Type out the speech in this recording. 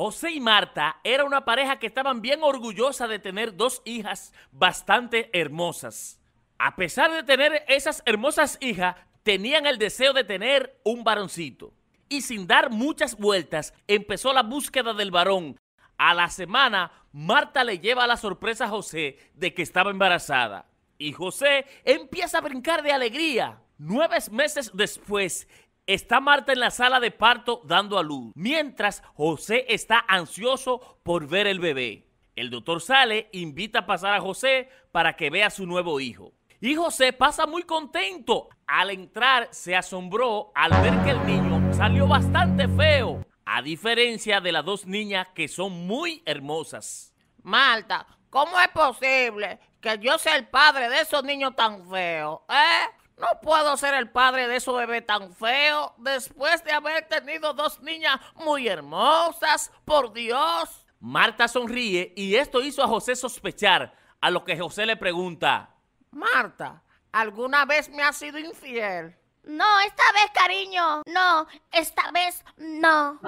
José y Marta era una pareja que estaban bien orgullosa de tener dos hijas bastante hermosas. A pesar de tener esas hermosas hijas, tenían el deseo de tener un varoncito. Y sin dar muchas vueltas, empezó la búsqueda del varón. A la semana, Marta le lleva la sorpresa a José de que estaba embarazada. Y José empieza a brincar de alegría. Nueve meses después, Está Marta en la sala de parto dando a luz, mientras José está ansioso por ver el bebé. El doctor sale, invita a pasar a José para que vea a su nuevo hijo. Y José pasa muy contento. Al entrar se asombró al ver que el niño salió bastante feo, a diferencia de las dos niñas que son muy hermosas. Marta, ¿cómo es posible que yo sea el padre de esos niños tan feos? ¿Eh? No puedo ser el padre de su bebé tan feo después de haber tenido dos niñas muy hermosas, por Dios. Marta sonríe y esto hizo a José sospechar, a lo que José le pregunta. Marta, ¿alguna vez me has sido infiel? No, esta vez, cariño. No, esta vez no.